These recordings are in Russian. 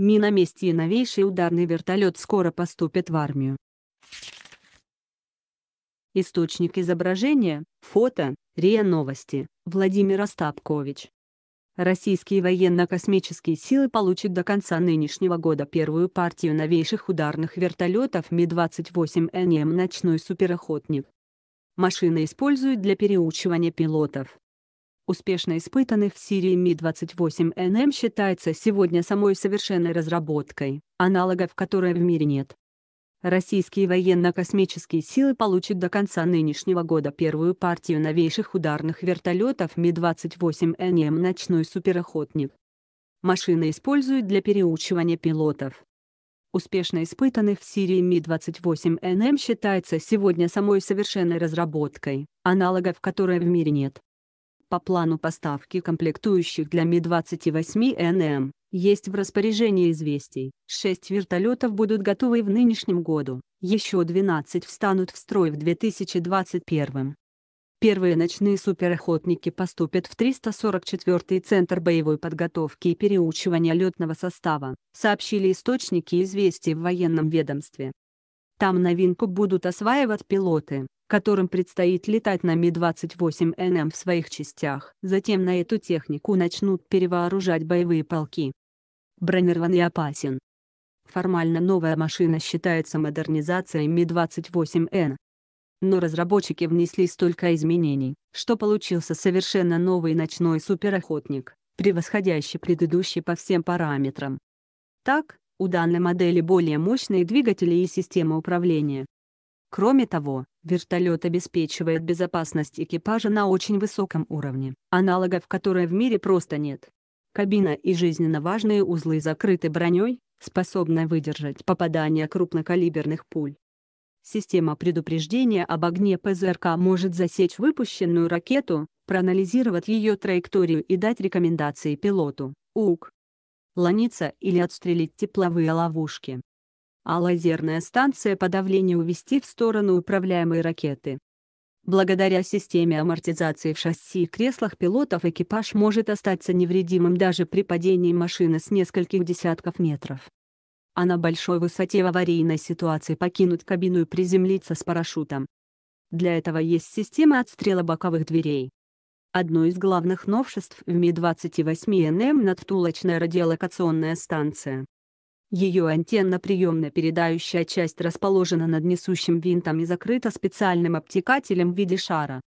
Ми и новейший ударный вертолет скоро поступит в армию. Источник изображения, фото, РИА Новости, Владимир Остапкович. Российские военно-космические силы получат до конца нынешнего года первую партию новейших ударных вертолетов Ми-28НМ «Ночной суперохотник». Машины используют для переучивания пилотов, успешно испытанных Сирии Ми-28НМ считается сегодня самой совершенной разработкой, аналогов которой в мире нет. Российские военно-космические силы получат до конца нынешнего года первую партию новейших ударных вертолетов Ми-28НМ «Ночной суперохотник». Машины используют для переучивания пилотов. Успешно испытанных в Сирии Ми-28НМ считается сегодня самой совершенной разработкой, аналогов которой в мире нет по плану поставки комплектующих для Ми-28НМ, есть в распоряжении известий. Шесть вертолетов будут готовы в нынешнем году, еще 12 встанут в строй в 2021. Первые ночные суперохотники поступят в 344-й Центр боевой подготовки и переучивания летного состава, сообщили источники известий в военном ведомстве. Там новинку будут осваивать пилоты, которым предстоит летать на Ми-28НМ в своих частях. Затем на эту технику начнут перевооружать боевые полки. Бронирован и опасен. Формально новая машина считается модернизацией Ми-28Н. Но разработчики внесли столько изменений, что получился совершенно новый ночной суперохотник, превосходящий предыдущий по всем параметрам. Так, у данной модели более мощные двигатели и система управления. Кроме того, вертолет обеспечивает безопасность экипажа на очень высоком уровне, аналогов которой в мире просто нет. Кабина и жизненно важные узлы закрыты броней, способной выдержать попадание крупнокалиберных пуль. Система предупреждения об огне ПЗРК может засечь выпущенную ракету, проанализировать ее траекторию и дать рекомендации пилоту. УК ломиться или отстрелить тепловые ловушки. А лазерная станция подавления увести в сторону управляемой ракеты. Благодаря системе амортизации в шасси и креслах пилотов экипаж может остаться невредимым даже при падении машины с нескольких десятков метров. А на большой высоте в аварийной ситуации покинуть кабину и приземлиться с парашютом. Для этого есть система отстрела боковых дверей. Одно из главных новшеств в Ми-28НМ — надтулочная радиолокационная станция. Ее антенно-приемно-передающая часть расположена над несущим винтом и закрыта специальным обтекателем в виде шара.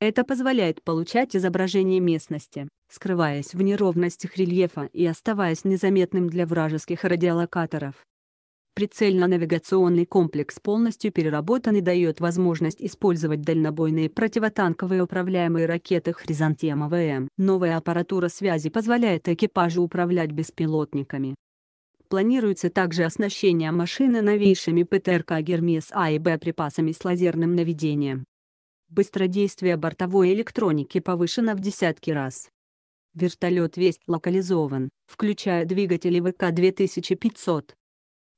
Это позволяет получать изображение местности, скрываясь в неровностях рельефа и оставаясь незаметным для вражеских радиолокаторов. Прицельно-навигационный комплекс полностью переработан и дает возможность использовать дальнобойные противотанковые управляемые ракеты «Хризантема ВМ». Новая аппаратура связи позволяет экипажу управлять беспилотниками. Планируется также оснащение машины новейшими ПТРК «Гермес А» и «Б» припасами с лазерным наведением. Быстродействие бортовой электроники повышено в десятки раз. Вертолет весь локализован, включая двигатели ВК-2500,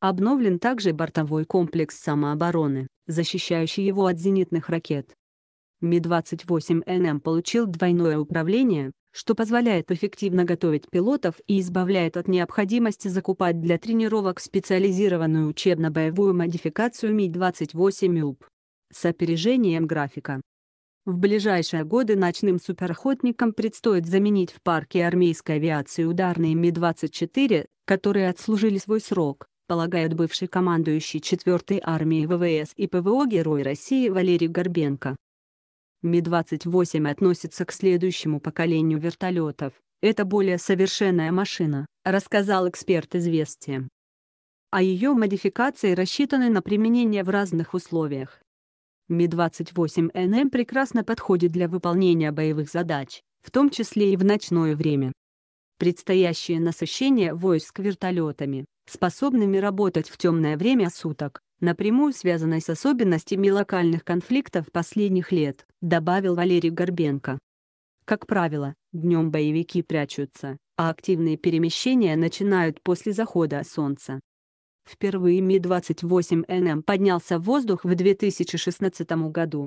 Обновлен также бортовой комплекс самообороны, защищающий его от зенитных ракет. Ми-28НМ получил двойное управление, что позволяет эффективно готовить пилотов и избавляет от необходимости закупать для тренировок специализированную учебно-боевую модификацию Ми-28ЮП. С опережением графика. В ближайшие годы ночным суперохотникам предстоит заменить в парке армейской авиации ударные Ми-24, которые отслужили свой срок, полагают бывший командующий 4-й армией ВВС и ПВО Герой России Валерий Горбенко. Ми-28 относится к следующему поколению вертолетов. Это более совершенная машина, рассказал эксперт «Известия». А ее модификации рассчитаны на применение в разных условиях. Ми-28НМ прекрасно подходит для выполнения боевых задач, в том числе и в ночное время. Предстоящее насыщение войск вертолетами способными работать в темное время суток, напрямую связанной с особенностями локальных конфликтов последних лет, добавил Валерий Горбенко. Как правило, днем боевики прячутся, а активные перемещения начинают после захода солнца. Впервые Ми-28НМ поднялся в воздух в 2016 году.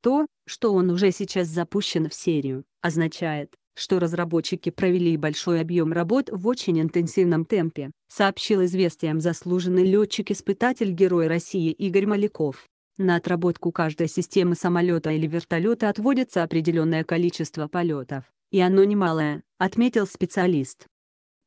То, что он уже сейчас запущен в серию, означает, что разработчики провели большой объем работ в очень интенсивном темпе, сообщил известиям заслуженный летчик-испытатель Герой России Игорь Маляков. На отработку каждой системы самолета или вертолета отводится определенное количество полетов, и оно немалое, отметил специалист.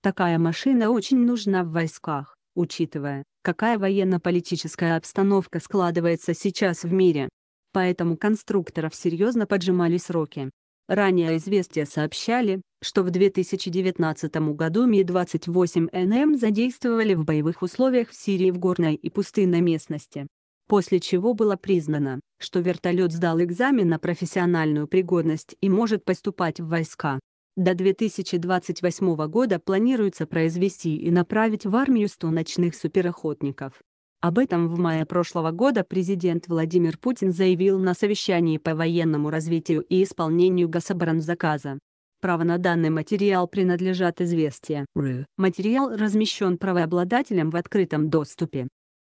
Такая машина очень нужна в войсках, учитывая, какая военно-политическая обстановка складывается сейчас в мире. Поэтому конструкторов серьезно поджимали сроки. Ранее «Известия» сообщали, что в 2019 году Ми-28НМ задействовали в боевых условиях в Сирии в горной и пустынной местности. После чего было признано, что вертолет сдал экзамен на профессиональную пригодность и может поступать в войска. До 2028 года планируется произвести и направить в армию 100 ночных суперохотников. Об этом в мае прошлого года президент Владимир Путин заявил на совещании по военному развитию и исполнению гособоронзаказа. Право на данный материал принадлежат известия. Материал размещен правообладателем в открытом доступе.